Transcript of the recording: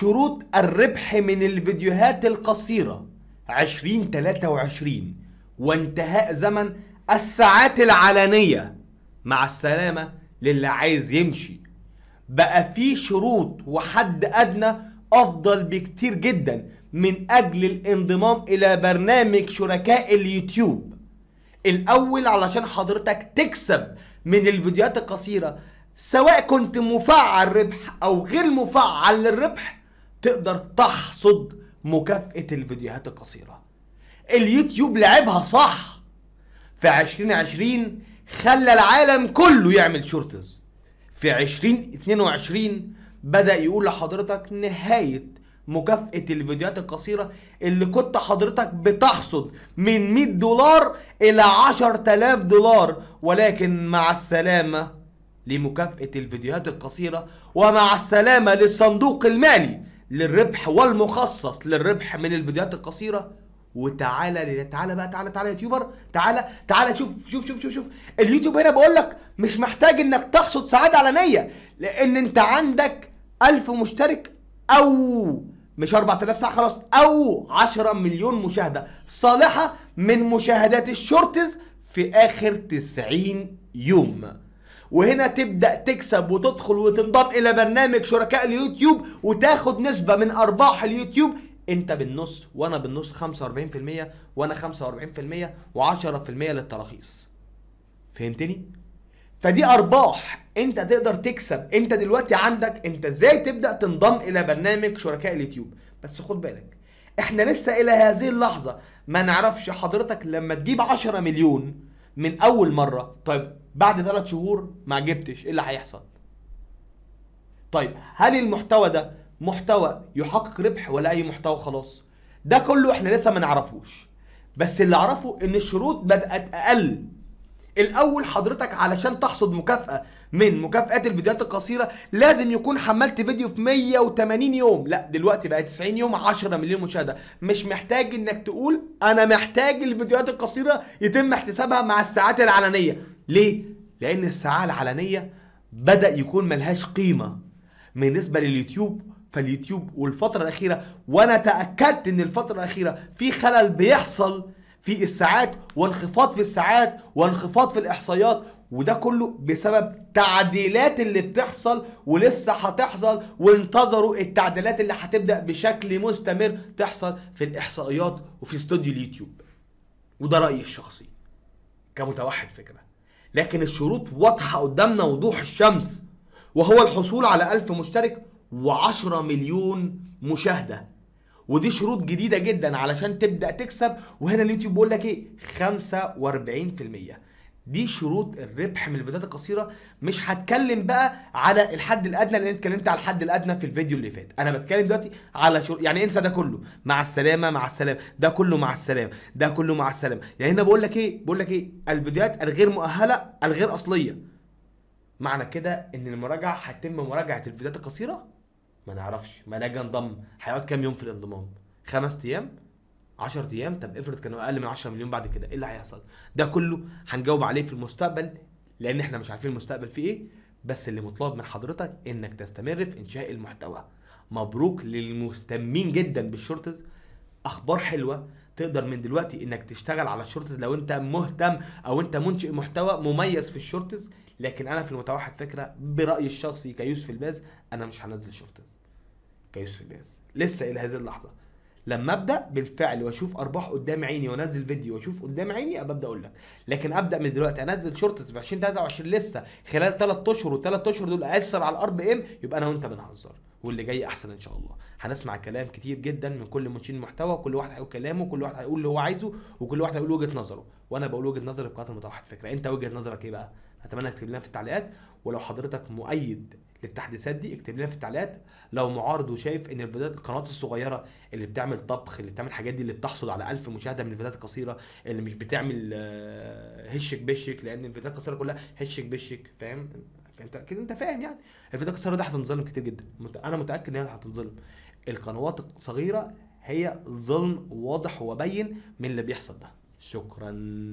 شروط الربح من الفيديوهات القصيرة 2023 وانتهاء زمن الساعات العلنية مع السلامة للي عايز يمشي بقى في شروط وحد أدنى أفضل بكتير جدا من أجل الانضمام إلى برنامج شركاء اليوتيوب الأول علشان حضرتك تكسب من الفيديوهات القصيرة سواء كنت مفعل ربح أو غير مفعل للربح تقدر تحصد مكافأة الفيديوهات القصيرة اليوتيوب لعبها صح في 2020 خلى العالم كله يعمل شورتز في 2022 بدأ يقول لحضرتك نهاية مكافأة الفيديوهات القصيرة اللي كنت حضرتك بتحصد من 100 دولار إلى 10000 دولار ولكن مع السلامة لمكافأة الفيديوهات القصيرة ومع السلامة للصندوق المالي للربح والمخصص للربح من الفيديوهات القصيره وتعالى تعالى بقى تعالى تعالى يوتيوبر تعالى تعالى شوف شوف شوف شوف شوف اليوتيوب هنا بقول لك مش محتاج انك تحصد سعاده علنيه لان انت عندك 1000 مشترك او مش 4000 ساعه خلاص او 10 مليون مشاهده صالحه من مشاهدات الشورتز في اخر 90 يوم وهنا تبدا تكسب وتدخل وتنضم الى برنامج شركاء اليوتيوب وتاخد نسبه من ارباح اليوتيوب انت بالنص وانا بالنص 45% وانا 45% و10% للتراخيص فهمتني فدي ارباح انت تقدر تكسب انت دلوقتي عندك انت ازاي تبدا تنضم الى برنامج شركاء اليوتيوب بس خد بالك احنا لسه الى هذه اللحظه ما نعرفش حضرتك لما تجيب 10 مليون من اول مره طيب بعد ثلاث شهور ما عجبتش ايه اللي هيحصل طيب هل المحتوى ده محتوى يحقق ربح ولا اي محتوى خلاص ده كله احنا لسه ما نعرفوش بس اللي اعرفه ان الشروط بدات اقل الاول حضرتك علشان تحصد مكافاه من مكافئات الفيديوهات القصيره لازم يكون حملت فيديو في 180 يوم لا دلوقتي بقى 90 يوم 10 مليون مشاهده مش محتاج انك تقول انا محتاج الفيديوهات القصيره يتم احتسابها مع الساعات العلنيه ليه؟ لأن الساعة العلنية بدأ يكون ملهاش قيمة بالنسبة لليوتيوب فاليوتيوب والفترة الأخيرة وأنا تأكدت إن الفترة الأخيرة في خلل بيحصل في الساعات وانخفاض في الساعات وانخفاض في الإحصائيات وده كله بسبب تعديلات اللي بتحصل ولسه هتحصل وانتظروا التعديلات اللي هتبدا بشكل مستمر تحصل في الاحصائيات وفي استوديو اليوتيوب وده رايي الشخصي كمتوحد فكره لكن الشروط واضحه قدامنا وضوح الشمس وهو الحصول على ألف مشترك و10 مليون مشاهده ودي شروط جديده جدا علشان تبدا تكسب وهنا اليوتيوب بيقول لك ايه 45% دي شروط الربح من الفيديوهات القصيره مش هتكلم بقى على الحد الادنى لان اتكلمت على الحد الادنى في الفيديو اللي فات انا بتكلم دلوقتي على شروط يعني انسى ده كله مع السلامه مع السلامه ده كله مع السلامه ده كله مع السلامه يعني هنا بقول لك ايه بقول لك ايه الفيديوهات الغير مؤهله الغير اصليه معنى كده ان المراجعه هتتم مراجعه الفيديوهات القصيره ما نعرفش ما انضم هيقعد كام يوم في الانضمام خمس ايام 10 ايام طب افرض كانوا اقل من 10 مليون بعد كده ايه اللي هيحصل ده كله هنجاوب عليه في المستقبل لان احنا مش عارفين المستقبل فيه ايه بس اللي مطلوب من حضرتك انك تستمر في انشاء المحتوى مبروك للمهتمين جدا بالشورتز اخبار حلوه تقدر من دلوقتي انك تشتغل على الشورتز لو انت مهتم او انت منشئ محتوى مميز في الشورتز لكن انا في المتوحد فكره برايي الشخصي كيوسف الباز انا مش هنزل شورتز كيوسف الباز لسه الى هذه اللحظه لما ابدا بالفعل واشوف ارباح قدام عيني وانزل فيديو واشوف قدام عيني ابدا اقول لك لكن ابدا من دلوقتي انزل شورتس في 2023 لسه خلال 3 اشهر والثلاث اشهر دول اثر على الار بي ام إيه؟ يبقى انا وانت بنهزر واللي جاي احسن ان شاء الله هنسمع كلام كتير جدا من كل منشئ محتوى كل واحد هيقول كلامه كل واحد هيقول اللي هو عايزه وكل واحد هيقول وجهه نظره وانا بقول وجهه نظري في قناه المتوحد فكره انت وجهه نظرك ايه بقى اتمنى تكتب لنا في التعليقات ولو حضرتك مؤيد للتحديثات دي اكتب لنا في التعليقات لو معارض وشايف ان الفيديوهات القنوات الصغيره اللي بتعمل طبخ اللي بتعمل الحاجات دي اللي بتحصد على 1000 مشاهده من الفيديوهات القصيره اللي مش بتعمل آه، هشك بشك لان الفيديوهات القصيره كلها هشك بشك فاهم انت اكيد انت فاهم يعني الفيديوهات القصيره دي هتنظلم كتير جدا انا متاكد ان هي هتنظلم القنوات الصغيره هي ظلم واضح وبين من اللي بيحصل ده شكرا